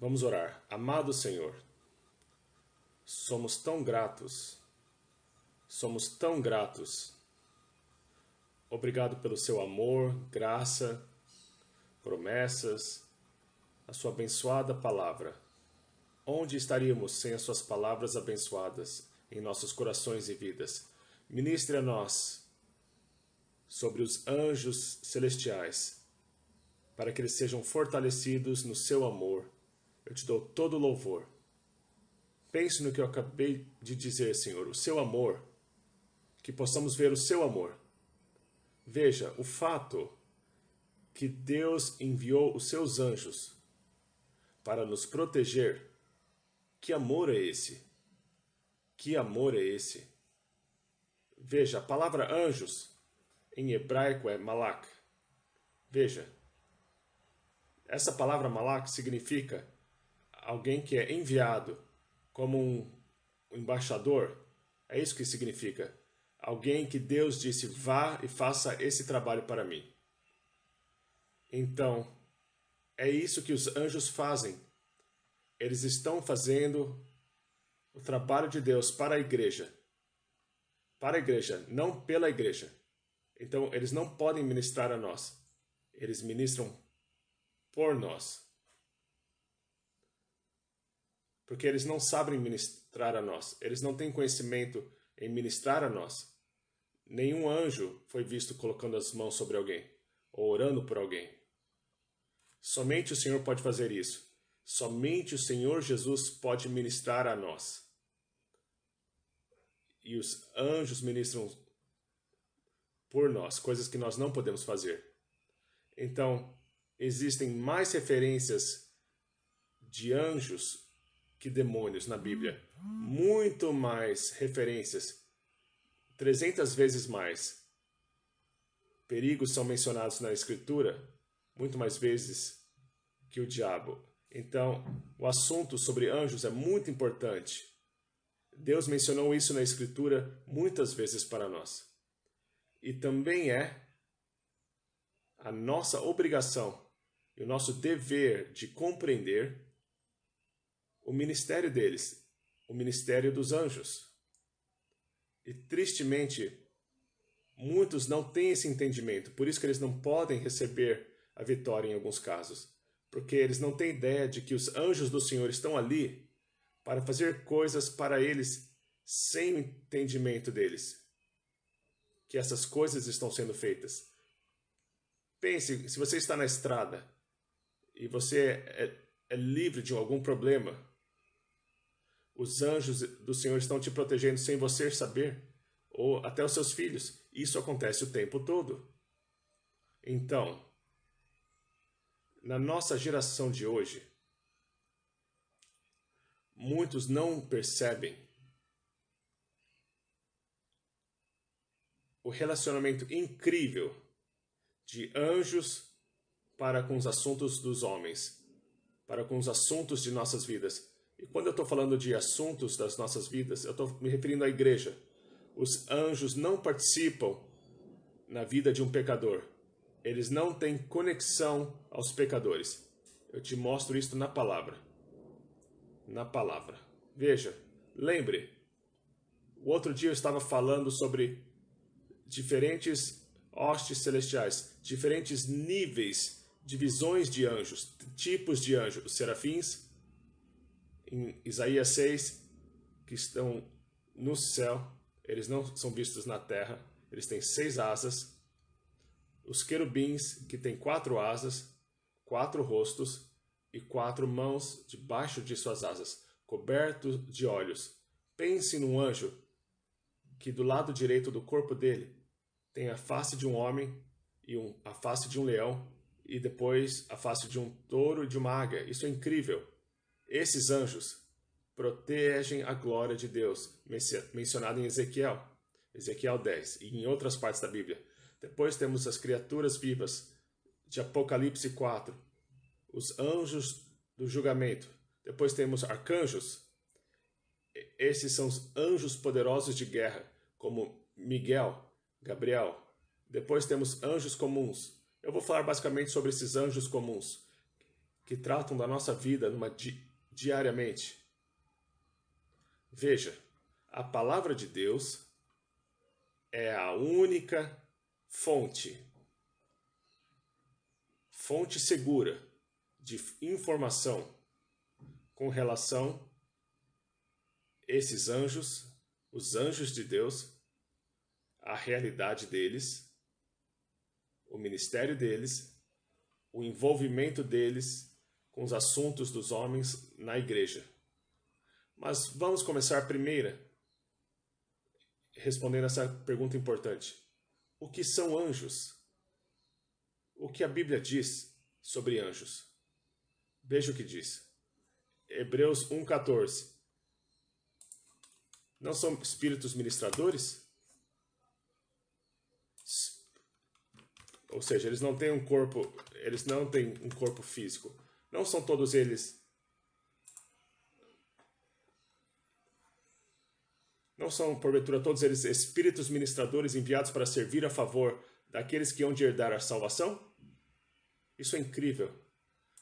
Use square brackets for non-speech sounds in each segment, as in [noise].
Vamos orar. Amado Senhor, somos tão gratos, somos tão gratos. Obrigado pelo seu amor, graça, promessas, a sua abençoada palavra. Onde estaríamos sem as suas palavras abençoadas em nossos corações e vidas? Ministre a nós sobre os anjos celestiais, para que eles sejam fortalecidos no seu amor eu te dou todo louvor. Pense no que eu acabei de dizer, Senhor, o seu amor, que possamos ver o seu amor. Veja, o fato que Deus enviou os seus anjos para nos proteger. Que amor é esse? Que amor é esse? Veja, a palavra anjos em hebraico é malak. Veja, essa palavra malak significa alguém que é enviado como um embaixador, é isso que significa. Alguém que Deus disse: vá e faça esse trabalho para mim. Então, é isso que os anjos fazem. Eles estão fazendo o trabalho de Deus para a igreja. Para a igreja, não pela igreja. Então, eles não podem ministrar a nós. Eles ministram por nós porque eles não sabem ministrar a nós, eles não têm conhecimento em ministrar a nós. Nenhum anjo foi visto colocando as mãos sobre alguém ou orando por alguém. Somente o Senhor pode fazer isso. Somente o Senhor Jesus pode ministrar a nós. E os anjos ministram por nós, coisas que nós não podemos fazer. Então, existem mais referências de anjos que demônios na Bíblia. Muito mais referências. 300 vezes mais. Perigos são mencionados na Escritura muito mais vezes que o diabo. Então, o assunto sobre anjos é muito importante. Deus mencionou isso na Escritura muitas vezes para nós. E também é a nossa obrigação e o nosso dever de compreender o ministério deles, o ministério dos anjos. E tristemente, muitos não têm esse entendimento, por isso que eles não podem receber a vitória em alguns casos, porque eles não têm ideia de que os anjos do Senhor estão ali para fazer coisas para eles sem o entendimento deles, que essas coisas estão sendo feitas. Pense, se você está na estrada e você é, é livre de algum problema, os anjos do Senhor estão te protegendo sem você saber, ou até os seus filhos. Isso acontece o tempo todo. Então, na nossa geração de hoje, muitos não percebem o relacionamento incrível de anjos para com os assuntos dos homens, para com os assuntos de nossas vidas. E quando eu estou falando de assuntos das nossas vidas, eu estou me referindo à igreja. Os anjos não participam na vida de um pecador. Eles não têm conexão aos pecadores. Eu te mostro isso na palavra. Na palavra. Veja, lembre. O outro dia eu estava falando sobre diferentes hostes celestiais, diferentes níveis, divisões de anjos, tipos de anjos, serafins, em Isaías 6, que estão no céu, eles não são vistos na terra, eles têm seis asas. Os querubins, que têm quatro asas, quatro rostos e quatro mãos debaixo de suas asas, cobertos de olhos. Pense num anjo que do lado direito do corpo dele tem a face de um homem e um, a face de um leão e depois a face de um touro e de uma águia. Isso é incrível. Esses anjos protegem a glória de Deus, mencionado em Ezequiel, Ezequiel 10, e em outras partes da Bíblia. Depois temos as criaturas vivas, de Apocalipse 4, os anjos do julgamento. Depois temos arcanjos, esses são os anjos poderosos de guerra, como Miguel, Gabriel. Depois temos anjos comuns. Eu vou falar basicamente sobre esses anjos comuns, que tratam da nossa vida numa diariamente. Veja, a palavra de Deus é a única fonte, fonte segura de informação com relação a esses anjos, os anjos de Deus, a realidade deles, o ministério deles, o envolvimento deles com os assuntos dos homens na igreja. Mas vamos começar primeira respondendo essa pergunta importante. O que são anjos? O que a Bíblia diz sobre anjos? Veja o que diz. Hebreus 1,14. Não são espíritos ministradores? Ou seja, eles não têm um corpo, eles não têm um corpo físico. Não são todos eles. Não são, porventura, todos eles espíritos ministradores enviados para servir a favor daqueles que hão de herdar a salvação? Isso é incrível.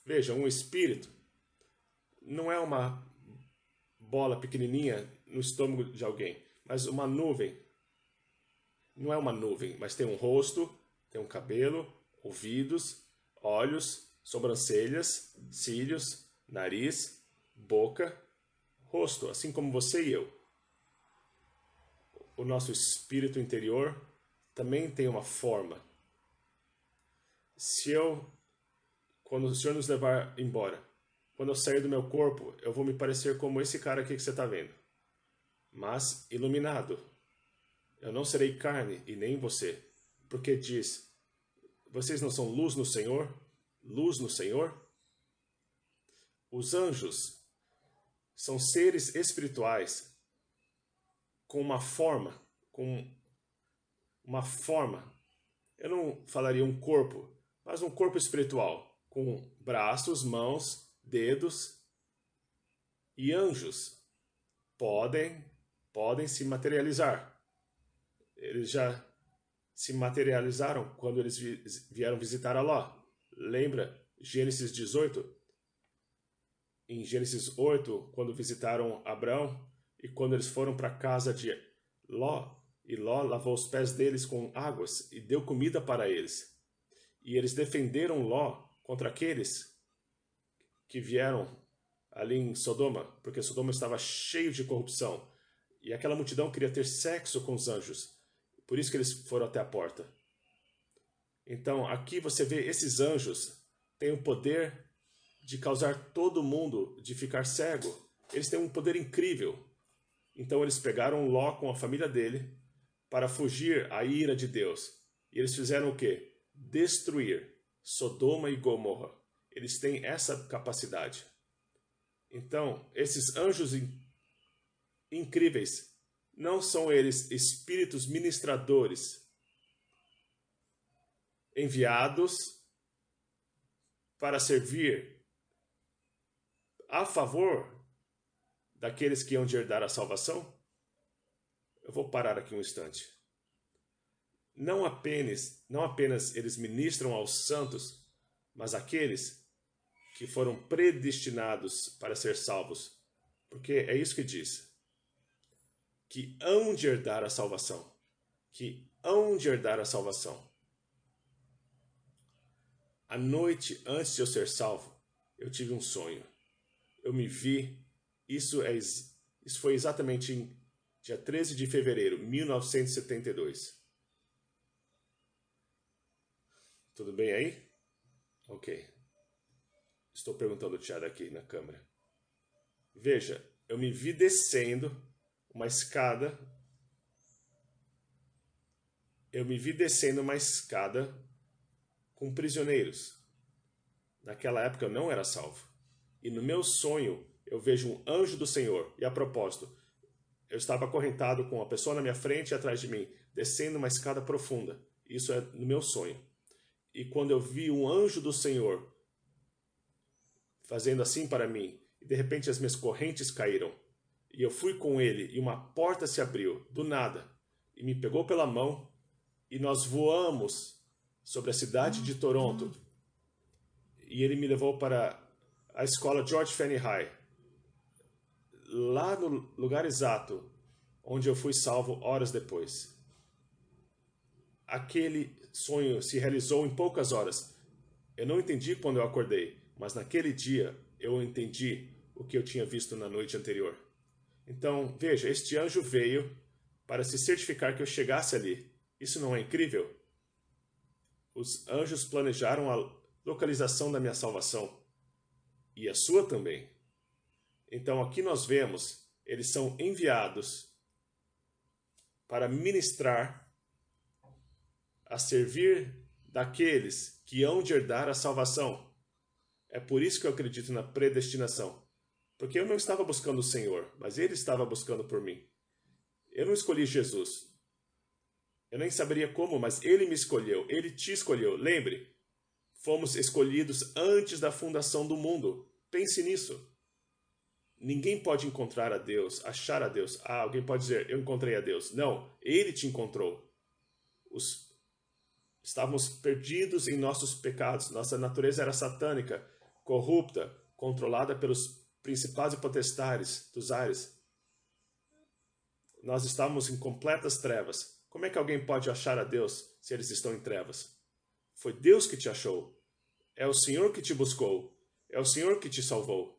Veja, um espírito não é uma bola pequenininha no estômago de alguém, mas uma nuvem. Não é uma nuvem, mas tem um rosto, tem um cabelo, ouvidos, olhos, sobrancelhas, cílios, nariz, boca, rosto, assim como você e eu. O nosso espírito interior também tem uma forma. Se eu, quando o Senhor nos levar embora, quando eu sair do meu corpo, eu vou me parecer como esse cara aqui que você está vendo, mas iluminado. Eu não serei carne e nem você, porque diz: Vocês não são luz no Senhor? luz no Senhor? Os anjos são seres espirituais com uma forma, com uma forma. Eu não falaria um corpo, mas um corpo espiritual com braços, mãos, dedos e anjos podem podem se materializar. Eles já se materializaram quando eles vieram visitar Aló. Lembra Gênesis 18? Em Gênesis 8, quando visitaram Abraão e quando eles foram para a casa de Ló, e Ló lavou os pés deles com águas e deu comida para eles. E eles defenderam Ló contra aqueles que vieram ali em Sodoma, porque Sodoma estava cheio de corrupção. E aquela multidão queria ter sexo com os anjos. Por isso que eles foram até a porta. Então, aqui você vê esses anjos têm o poder de causar todo mundo de ficar cego. Eles têm um poder incrível. Então, eles pegaram Ló com a família dele para fugir à ira de Deus. E eles fizeram o quê? Destruir Sodoma e Gomorra. Eles têm essa capacidade. Então, esses anjos incríveis, não são eles espíritos ministradores enviados para servir a favor daqueles que hão de herdar a salvação? Eu vou parar aqui um instante. Não apenas, não apenas eles ministram aos santos, mas aqueles que foram predestinados para ser salvos. Porque é isso que diz. Que hão de herdar a salvação. Que hão de herdar a salvação. A noite antes de eu ser salvo, eu tive um sonho. Eu me vi. Isso, é, isso foi exatamente em dia 13 de fevereiro de 1972. Tudo bem aí? Ok. Estou perguntando o Tiago aqui na câmera. Veja, eu me vi descendo uma escada. Eu me vi descendo uma escada com prisioneiros. Naquela época eu não era salvo. E no meu sonho eu vejo um anjo do Senhor. E a propósito, eu estava acorrentado com uma pessoa na minha frente e atrás de mim, descendo uma escada profunda. Isso é no meu sonho. E quando eu vi um anjo do Senhor fazendo assim para mim, e de repente as minhas correntes caíram. E eu fui com ele, e uma porta se abriu, do nada, e me pegou pela mão, e nós voamos sobre a cidade de Toronto. E ele me levou para a escola George Fanny High, lá no lugar exato onde eu fui salvo horas depois. Aquele sonho se realizou em poucas horas. Eu não entendi quando eu acordei, mas naquele dia eu entendi o que eu tinha visto na noite anterior. Então, veja, este anjo veio para se certificar que eu chegasse ali. Isso não é incrível? Os anjos planejaram a localização da minha salvação e a sua também. Então aqui nós vemos, eles são enviados para ministrar, a servir daqueles que hão de herdar a salvação. É por isso que eu acredito na predestinação. Porque eu não estava buscando o Senhor, mas ele estava buscando por mim. Eu não escolhi Jesus, eu nem saberia como, mas ele me escolheu, ele te escolheu. Lembre, fomos escolhidos antes da fundação do mundo. Pense nisso. Ninguém pode encontrar a Deus, achar a Deus. Ah, alguém pode dizer, eu encontrei a Deus. Não, ele te encontrou. Os... Estávamos perdidos em nossos pecados. Nossa natureza era satânica, corrupta, controlada pelos principados e potestades dos ares. Nós estávamos em completas trevas. Como é que alguém pode achar a Deus se eles estão em trevas? Foi Deus que te achou. É o Senhor que te buscou. É o Senhor que te salvou.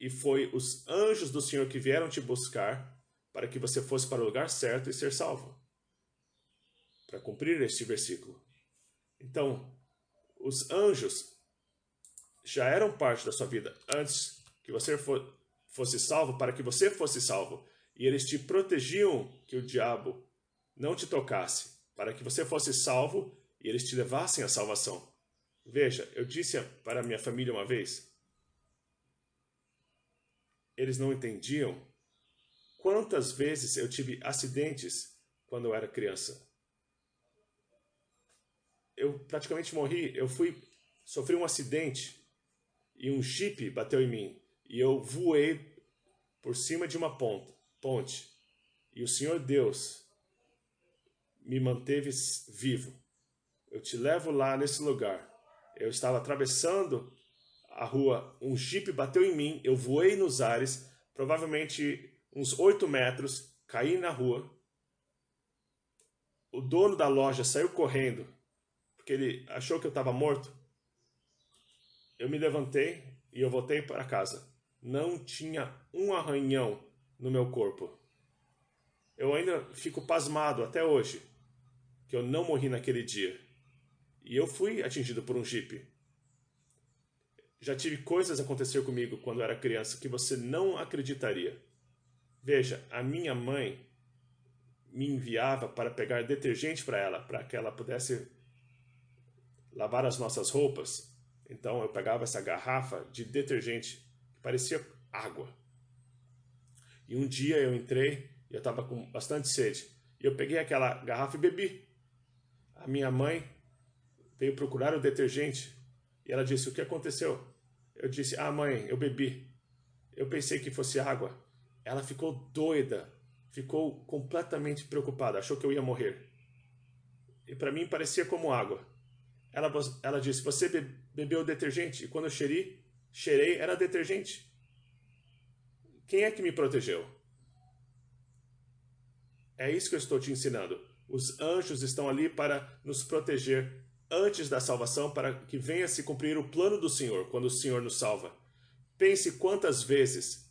E foi os anjos do Senhor que vieram te buscar para que você fosse para o lugar certo e ser salvo. Para cumprir este versículo. Então, os anjos já eram parte da sua vida antes que você fosse salvo, para que você fosse salvo. E eles te protegiam que o diabo não te tocasse, para que você fosse salvo e eles te levassem à salvação. Veja, eu disse para minha família uma vez, eles não entendiam quantas vezes eu tive acidentes quando eu era criança. Eu praticamente morri, eu fui sofri um acidente e um jipe bateu em mim e eu voei por cima de uma ponte, ponte. E o Senhor Deus me manteves vivo. Eu te levo lá nesse lugar. Eu estava atravessando a rua, um jipe bateu em mim, eu voei nos ares, provavelmente uns oito metros, caí na rua. O dono da loja saiu correndo, porque ele achou que eu estava morto. Eu me levantei e eu voltei para casa. Não tinha um arranhão no meu corpo. Eu ainda fico pasmado até hoje que eu não morri naquele dia. E eu fui atingido por um jipe. Já tive coisas acontecer comigo quando era criança que você não acreditaria. Veja, a minha mãe me enviava para pegar detergente para ela, para que ela pudesse lavar as nossas roupas. Então eu pegava essa garrafa de detergente que parecia água. E um dia eu entrei, eu estava com bastante sede, e eu peguei aquela garrafa e bebi a minha mãe veio procurar o detergente e ela disse: O que aconteceu? Eu disse: Ah, mãe, eu bebi. Eu pensei que fosse água. Ela ficou doida, ficou completamente preocupada, achou que eu ia morrer. E para mim parecia como água. Ela, ela disse: Você bebeu detergente? E quando eu cheirei, cheirei, era detergente. Quem é que me protegeu? É isso que eu estou te ensinando. Os anjos estão ali para nos proteger antes da salvação, para que venha se cumprir o plano do Senhor, quando o Senhor nos salva. Pense quantas vezes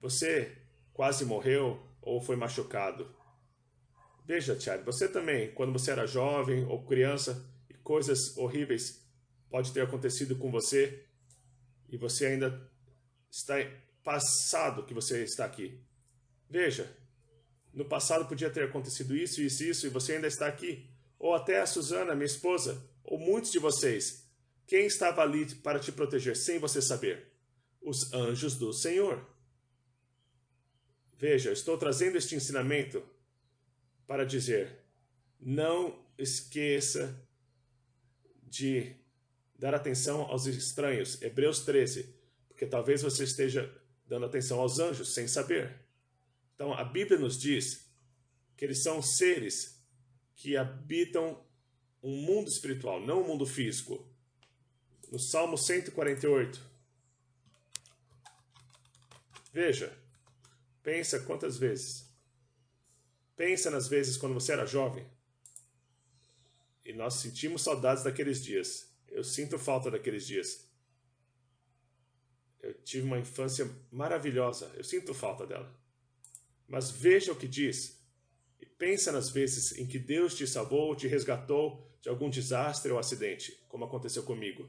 você quase morreu ou foi machucado. Veja, Tiago, você também, quando você era jovem ou criança, e coisas horríveis pode ter acontecido com você e você ainda está passado que você está aqui. Veja, no passado podia ter acontecido isso, isso, isso, e você ainda está aqui. Ou até a Suzana, minha esposa, ou muitos de vocês. Quem estava ali para te proteger sem você saber? Os anjos do Senhor. Veja, estou trazendo este ensinamento para dizer: não esqueça de dar atenção aos estranhos. Hebreus 13. Porque talvez você esteja dando atenção aos anjos sem saber. Então a Bíblia nos diz que eles são seres que habitam um mundo espiritual, não um mundo físico. No Salmo 148. Veja, pensa quantas vezes. Pensa nas vezes quando você era jovem. E nós sentimos saudades daqueles dias. Eu sinto falta daqueles dias. Eu tive uma infância maravilhosa. Eu sinto falta dela. Mas veja o que diz. E pensa nas vezes em que Deus te salvou, te resgatou de algum desastre ou acidente, como aconteceu comigo.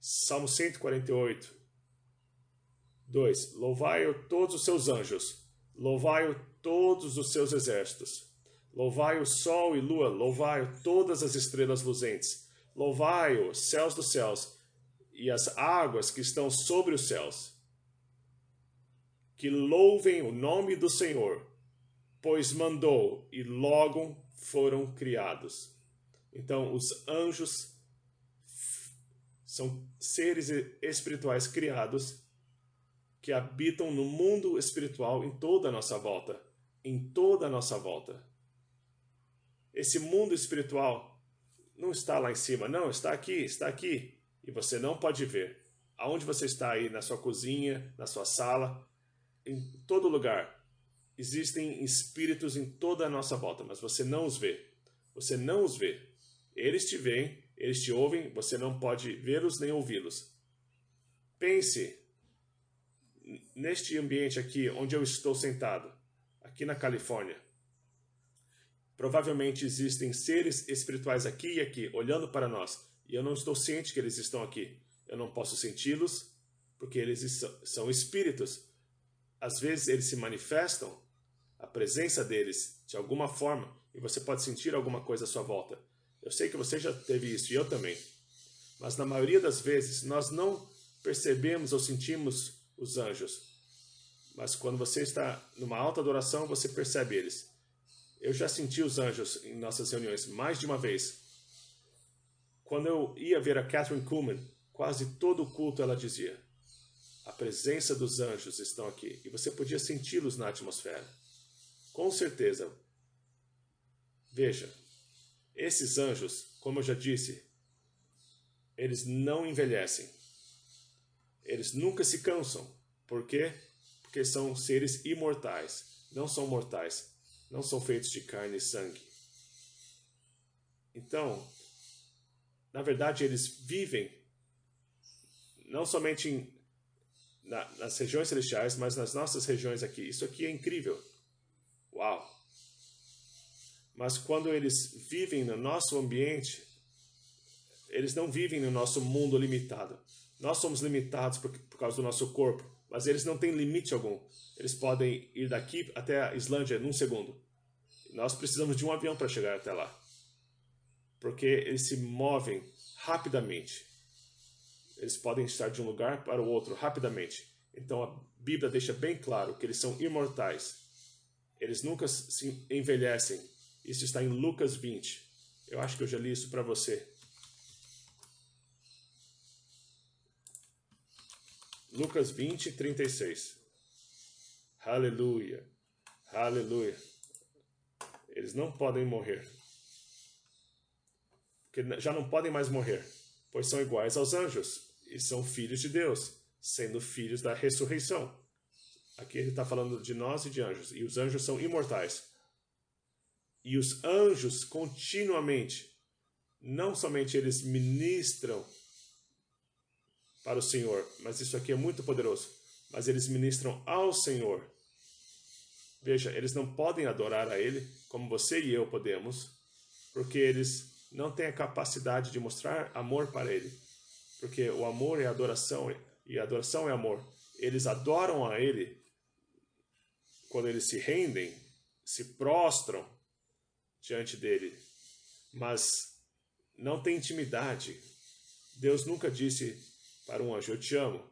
Salmo 148. 2. Louvai-o todos os seus anjos, louvai-o todos os seus exércitos. Louvai-o sol e lua, louvai-o todas as estrelas luzentes. Louvai-o céus dos céus e as águas que estão sobre os céus que louvem o nome do Senhor, pois mandou e logo foram criados. Então, os anjos são seres espirituais criados que habitam no mundo espiritual em toda a nossa volta, em toda a nossa volta. Esse mundo espiritual não está lá em cima, não, está aqui, está aqui, e você não pode ver. Aonde você está aí na sua cozinha, na sua sala, em todo lugar. Existem espíritos em toda a nossa volta, mas você não os vê. Você não os vê. Eles te veem, eles te ouvem, você não pode vê-los nem ouvi-los. Pense neste ambiente aqui onde eu estou sentado, aqui na Califórnia. Provavelmente existem seres espirituais aqui e aqui, olhando para nós, e eu não estou ciente que eles estão aqui. Eu não posso senti-los, porque eles são espíritos às vezes eles se manifestam, a presença deles, de alguma forma, e você pode sentir alguma coisa à sua volta. Eu sei que você já teve isso, e eu também. Mas na maioria das vezes, nós não percebemos ou sentimos os anjos. Mas quando você está numa alta adoração, você percebe eles. Eu já senti os anjos em nossas reuniões mais de uma vez. Quando eu ia ver a Catherine Kuhlman, quase todo o culto ela dizia: a presença dos anjos estão aqui e você podia senti-los na atmosfera. Com certeza. Veja, esses anjos, como eu já disse, eles não envelhecem. Eles nunca se cansam. Por quê? Porque são seres imortais. Não são mortais. Não são feitos de carne e sangue. Então, na verdade, eles vivem não somente em na, nas regiões celestiais, mas nas nossas regiões aqui. Isso aqui é incrível. Uau! Mas quando eles vivem no nosso ambiente, eles não vivem no nosso mundo limitado. Nós somos limitados por, por causa do nosso corpo, mas eles não têm limite algum. Eles podem ir daqui até a Islândia num segundo. Nós precisamos de um avião para chegar até lá, porque eles se movem rapidamente. Eles podem estar de um lugar para o outro rapidamente. Então a Bíblia deixa bem claro que eles são imortais. Eles nunca se envelhecem. Isso está em Lucas 20. Eu acho que eu já li isso para você. Lucas 20, 36. Aleluia. Aleluia. Eles não podem morrer. Porque já não podem mais morrer, pois são iguais aos anjos e são filhos de Deus, sendo filhos da ressurreição. Aqui ele está falando de nós e de anjos, e os anjos são imortais. E os anjos continuamente, não somente eles ministram para o Senhor, mas isso aqui é muito poderoso, mas eles ministram ao Senhor. Veja, eles não podem adorar a Ele como você e eu podemos, porque eles não têm a capacidade de mostrar amor para Ele porque o amor é adoração e adoração é amor. Eles adoram a Ele quando eles se rendem, se prostram diante dele, mas não tem intimidade. Deus nunca disse para um anjo: Eu te amo,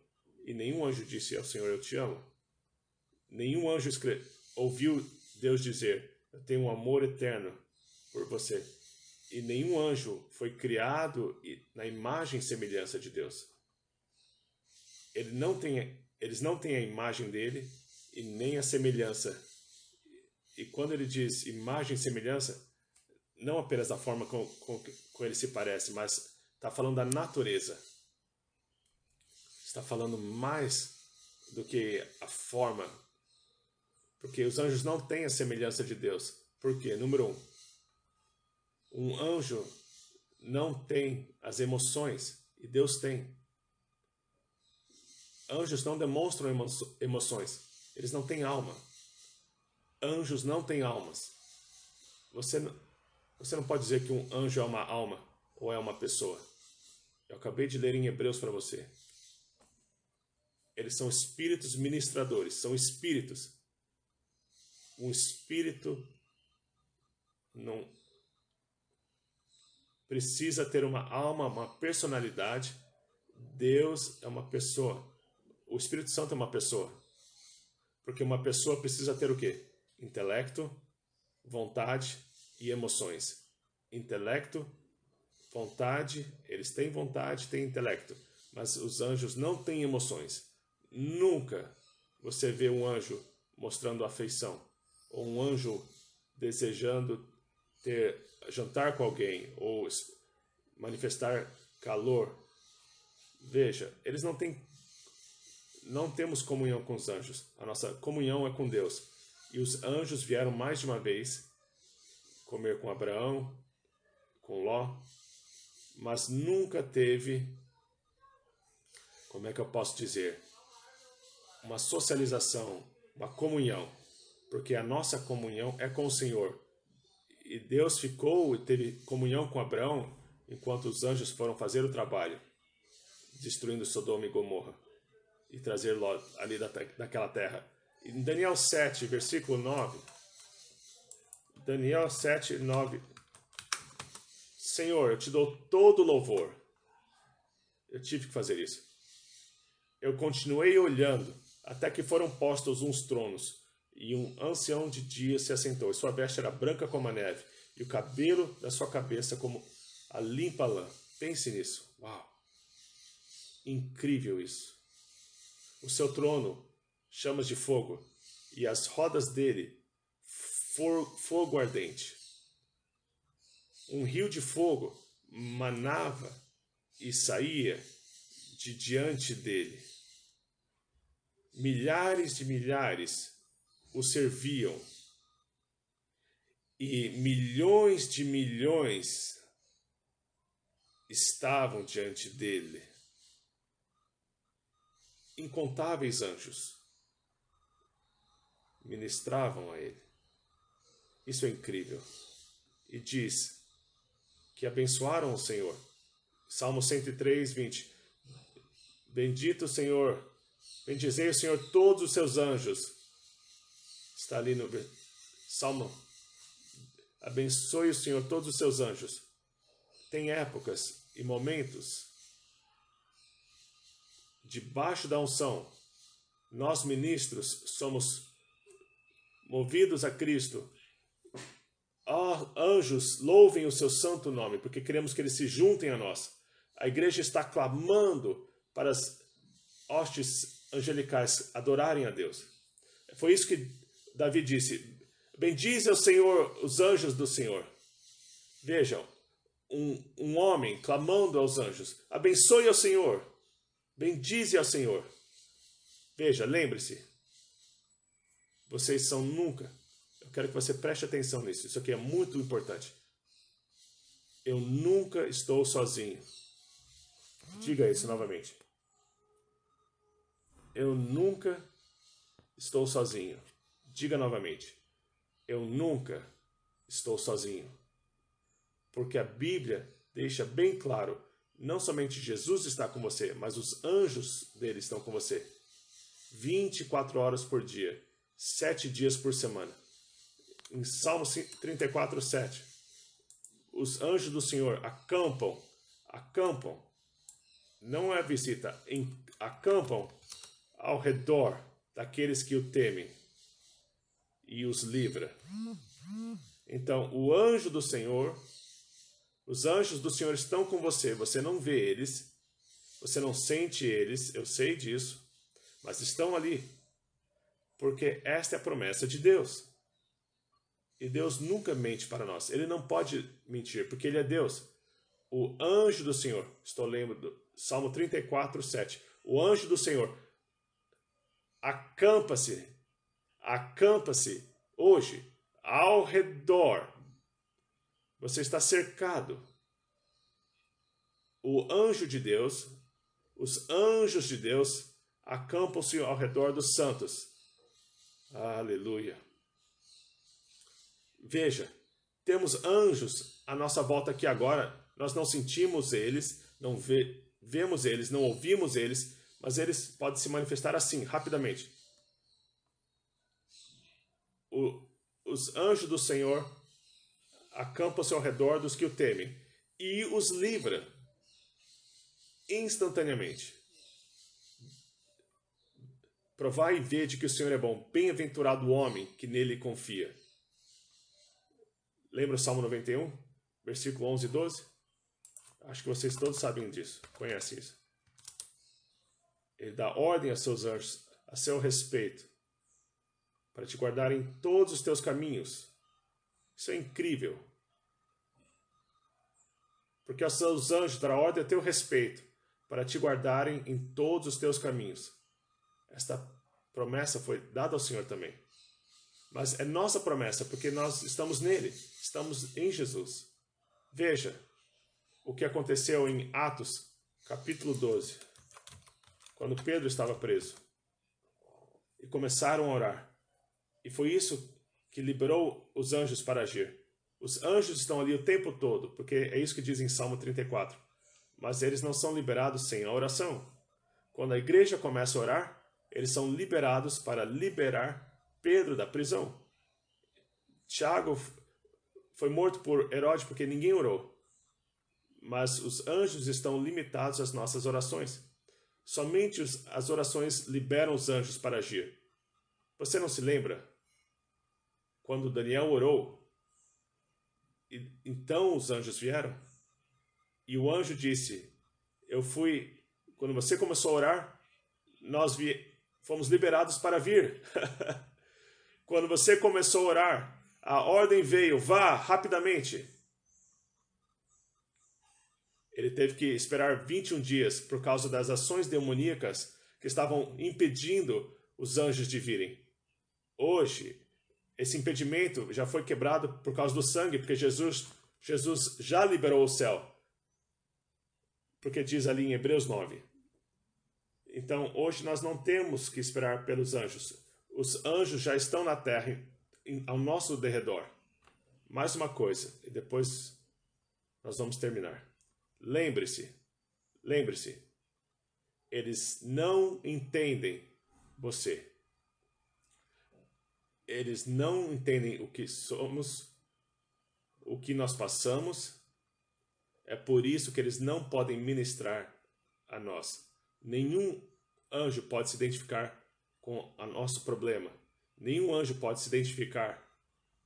e nenhum anjo disse ao Senhor: Eu te amo. Nenhum anjo ouviu Deus dizer: Eu tenho um amor eterno por você e nenhum anjo foi criado na imagem e semelhança de Deus. Ele não tem, eles não têm a imagem dele e nem a semelhança. E quando ele diz imagem e semelhança, não apenas da forma com, com, com ele se parece, mas está falando da natureza. Está falando mais do que a forma. Porque os anjos não têm a semelhança de Deus. Por quê? Número um, um anjo não tem as emoções e Deus tem. Anjos não demonstram emo emoções, eles não têm alma. Anjos não têm almas. Você, você não pode dizer que um anjo é uma alma ou é uma pessoa. Eu acabei de ler em Hebreus para você. Eles são espíritos ministradores, são espíritos. Um espírito não precisa ter uma alma, uma personalidade. Deus é uma pessoa. O Espírito Santo é uma pessoa. Porque uma pessoa precisa ter o quê? Intelecto, vontade e emoções. Intelecto, vontade, eles têm vontade, têm intelecto, mas os anjos não têm emoções. Nunca você vê um anjo mostrando afeição ou um anjo desejando ter jantar com alguém ou manifestar calor. Veja, eles não têm não temos comunhão com os anjos. A nossa comunhão é com Deus. E os anjos vieram mais de uma vez comer com Abraão, com Ló, mas nunca teve como é que eu posso dizer? Uma socialização, uma comunhão, porque a nossa comunhão é com o Senhor. E Deus ficou e teve comunhão com Abraão enquanto os anjos foram fazer o trabalho, destruindo Sodoma e Gomorra e trazer Ló ali da, daquela terra. Em Daniel 7, versículo 9. Daniel 7, 9. Senhor, eu te dou todo louvor. Eu tive que fazer isso. Eu continuei olhando até que foram postos uns tronos e um ancião de dia se assentou, e sua veste era branca como a neve, e o cabelo da sua cabeça como a limpa lã. Pense nisso. Uau! Incrível isso. O seu trono, chamas de fogo, e as rodas dele, fogo ardente. Um rio de fogo manava e saía de diante dele. Milhares de milhares o serviam. E milhões de milhões estavam diante dele. Incontáveis anjos ministravam a ele. Isso é incrível. E diz que abençoaram o Senhor. Salmo 103, 20. Bendito o Senhor, bendizei o Senhor todos os seus anjos Está ali no Salmo. Abençoe o Senhor todos os seus anjos. Tem épocas e momentos debaixo da unção. Nós ministros somos movidos a Cristo. Oh, anjos, louvem o seu santo nome, porque queremos que eles se juntem a nós. A igreja está clamando para as hostes angelicais adorarem a Deus. Foi isso que Davi disse: Bendize o Senhor, os anjos do Senhor. Vejam, um, um homem clamando aos anjos: Abençoe ao Senhor, bendize ao Senhor. Veja, lembre-se, vocês são nunca. Eu quero que você preste atenção nisso, isso aqui é muito importante. Eu nunca estou sozinho. Diga isso novamente. Eu nunca estou sozinho. Diga novamente: Eu nunca estou sozinho. Porque a Bíblia deixa bem claro: não somente Jesus está com você, mas os anjos dele estão com você. 24 horas por dia, 7 dias por semana. Em Salmo 34, 7, os anjos do Senhor acampam, acampam, não é visita, acampam ao redor daqueles que o temem e os livra. Então, o anjo do Senhor, os anjos do Senhor estão com você, você não vê eles, você não sente eles, eu sei disso, mas estão ali, porque esta é a promessa de Deus. E Deus nunca mente para nós, ele não pode mentir, porque ele é Deus. O anjo do Senhor, estou lembrando, Salmo 34, 7. O anjo do Senhor acampa-se Acampa-se hoje ao redor. Você está cercado. O anjo de Deus, os anjos de Deus, acampam-se ao redor dos santos. Aleluia. Veja, temos anjos à nossa volta aqui agora. Nós não sentimos eles, não vê, vemos eles, não ouvimos eles, mas eles podem se manifestar assim, rapidamente. O, os anjos do Senhor acampam-se ao redor dos que o temem e os livra instantaneamente. Provai e vede que o Senhor é bom. Bem-aventurado o homem que nele confia. Lembra o Salmo 91, versículo 11 e 12? Acho que vocês todos sabem disso, conhecem isso. Ele dá ordem a seus anjos a seu respeito para te guardar em todos os teus caminhos. Isso é incrível. Porque os seus anjos darão ordem a teu respeito para te guardarem em todos os teus caminhos. Esta promessa foi dada ao Senhor também. Mas é nossa promessa, porque nós estamos nele, estamos em Jesus. Veja o que aconteceu em Atos, capítulo 12, quando Pedro estava preso. E começaram a orar. E foi isso que liberou os anjos para agir. Os anjos estão ali o tempo todo, porque é isso que diz em Salmo 34. Mas eles não são liberados sem a oração. Quando a igreja começa a orar, eles são liberados para liberar Pedro da prisão. Tiago foi morto por Herodes porque ninguém orou. Mas os anjos estão limitados às nossas orações. Somente as orações liberam os anjos para agir. Você não se lembra quando Daniel orou, e, então os anjos vieram. E o anjo disse: Eu fui. Quando você começou a orar, nós vi, fomos liberados para vir. [laughs] quando você começou a orar, a ordem veio: vá rapidamente. Ele teve que esperar 21 dias por causa das ações demoníacas que estavam impedindo os anjos de virem. Hoje, esse impedimento já foi quebrado por causa do sangue, porque Jesus, Jesus já liberou o céu. Porque diz ali em Hebreus 9. Então, hoje nós não temos que esperar pelos anjos. Os anjos já estão na terra, em, ao nosso derredor. Mais uma coisa, e depois nós vamos terminar. Lembre-se, lembre-se, eles não entendem você eles não entendem o que somos, o que nós passamos. É por isso que eles não podem ministrar a nós. Nenhum anjo pode se identificar com o nosso problema. Nenhum anjo pode se identificar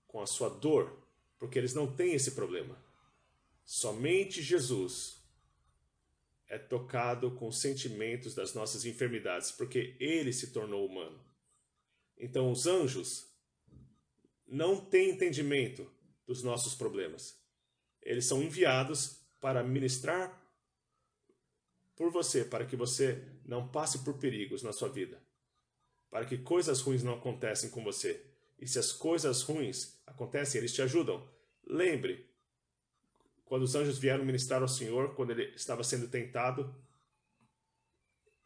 com a sua dor, porque eles não têm esse problema. Somente Jesus é tocado com os sentimentos das nossas enfermidades, porque ele se tornou humano. Então, os anjos não têm entendimento dos nossos problemas. Eles são enviados para ministrar por você, para que você não passe por perigos na sua vida, para que coisas ruins não acontecem com você. E se as coisas ruins acontecem, eles te ajudam. Lembre, quando os anjos vieram ministrar ao Senhor, quando ele estava sendo tentado,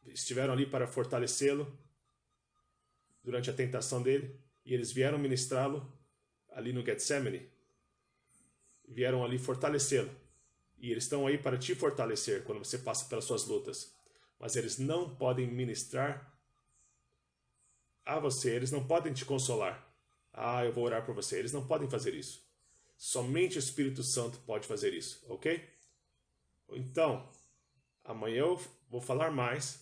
estiveram ali para fortalecê-lo durante a tentação dele e eles vieram ministrá-lo ali no Getsemane. Vieram ali fortalecê-lo. E eles estão aí para te fortalecer quando você passa pelas suas lutas. Mas eles não podem ministrar a você, eles não podem te consolar. Ah, eu vou orar por você. Eles não podem fazer isso. Somente o Espírito Santo pode fazer isso, ok? Então, amanhã eu vou falar mais.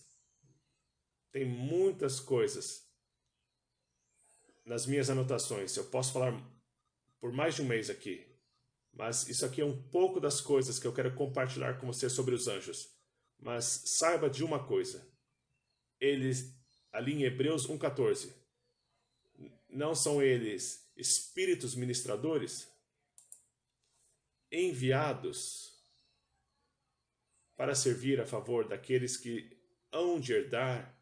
Tem muitas coisas nas minhas anotações. Eu posso falar por mais de um mês aqui, mas isso aqui é um pouco das coisas que eu quero compartilhar com você sobre os anjos. Mas saiba de uma coisa: eles, ali em Hebreus 1,14, não são eles espíritos ministradores enviados para servir a favor daqueles que hão de herdar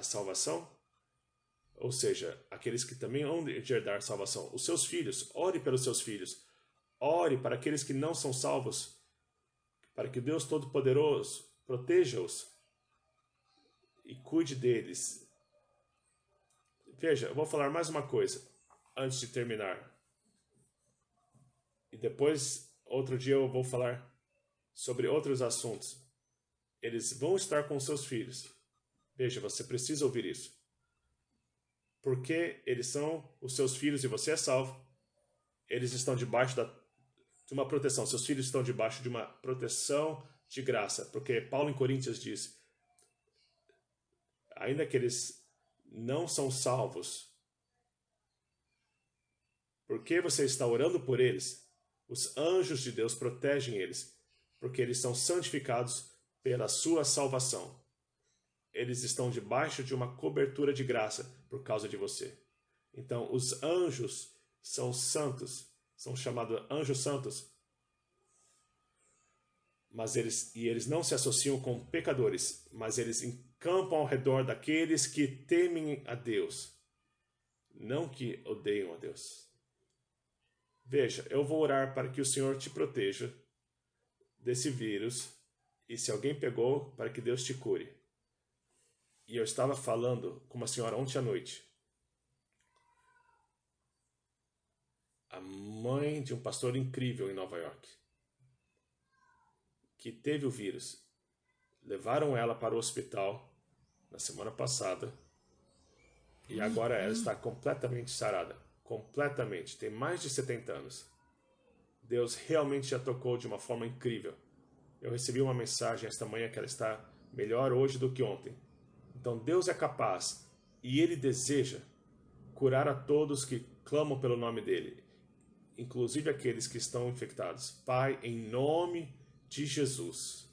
a salvação? Ou seja, aqueles que também hão de herdar salvação, os seus filhos, ore pelos seus filhos, ore para aqueles que não são salvos, para que Deus Todo-Poderoso proteja-os e cuide deles. Veja, eu vou falar mais uma coisa antes de terminar. E depois, outro dia, eu vou falar sobre outros assuntos. Eles vão estar com seus filhos. Veja, você precisa ouvir isso. Porque eles são os seus filhos e você é salvo. Eles estão debaixo da, de uma proteção. Seus filhos estão debaixo de uma proteção de graça. Porque Paulo em Coríntios diz: ainda que eles não são salvos, porque você está orando por eles, os anjos de Deus protegem eles, porque eles são santificados pela sua salvação. Eles estão debaixo de uma cobertura de graça por causa de você. Então, os anjos são santos, são chamados anjos santos. Mas eles e eles não se associam com pecadores, mas eles encampam ao redor daqueles que temem a Deus, não que odeiam a Deus. Veja, eu vou orar para que o Senhor te proteja desse vírus e se alguém pegou, para que Deus te cure. E eu estava falando com uma senhora ontem à noite. A mãe de um pastor incrível em Nova York. Que teve o vírus. Levaram ela para o hospital na semana passada. E uhum. agora ela está completamente sarada. Completamente. Tem mais de 70 anos. Deus realmente a tocou de uma forma incrível. Eu recebi uma mensagem esta manhã que ela está melhor hoje do que ontem. Então Deus é capaz e ele deseja curar a todos que clamam pelo nome dele, inclusive aqueles que estão infectados. Pai, em nome de Jesus.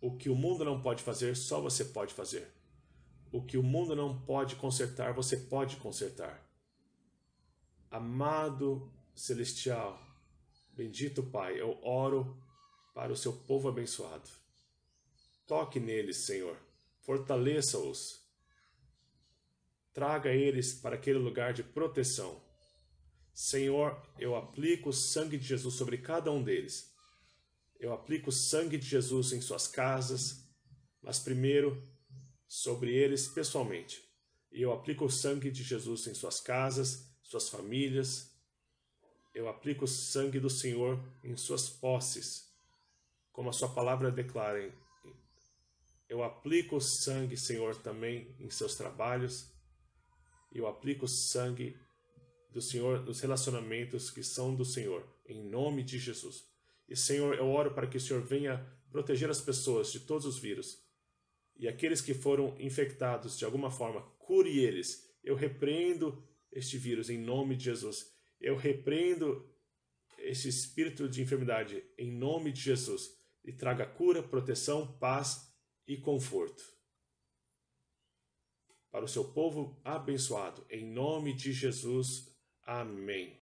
O que o mundo não pode fazer, só você pode fazer. O que o mundo não pode consertar, você pode consertar. Amado celestial, bendito Pai, eu oro para o seu povo abençoado Toque neles, Senhor. Fortaleça-os. Traga eles para aquele lugar de proteção. Senhor, eu aplico o sangue de Jesus sobre cada um deles. Eu aplico o sangue de Jesus em suas casas, mas primeiro sobre eles pessoalmente. E eu aplico o sangue de Jesus em suas casas, suas famílias. Eu aplico o sangue do Senhor em suas posses, como a sua palavra declara em eu aplico o sangue, Senhor, também em seus trabalhos. Eu aplico o sangue do Senhor nos relacionamentos que são do Senhor, em nome de Jesus. E, Senhor, eu oro para que o Senhor venha proteger as pessoas de todos os vírus. E aqueles que foram infectados de alguma forma, cure eles. Eu repreendo este vírus em nome de Jesus. Eu repreendo este espírito de enfermidade em nome de Jesus e traga cura, proteção, paz e conforto. Para o seu povo abençoado, em nome de Jesus. Amém.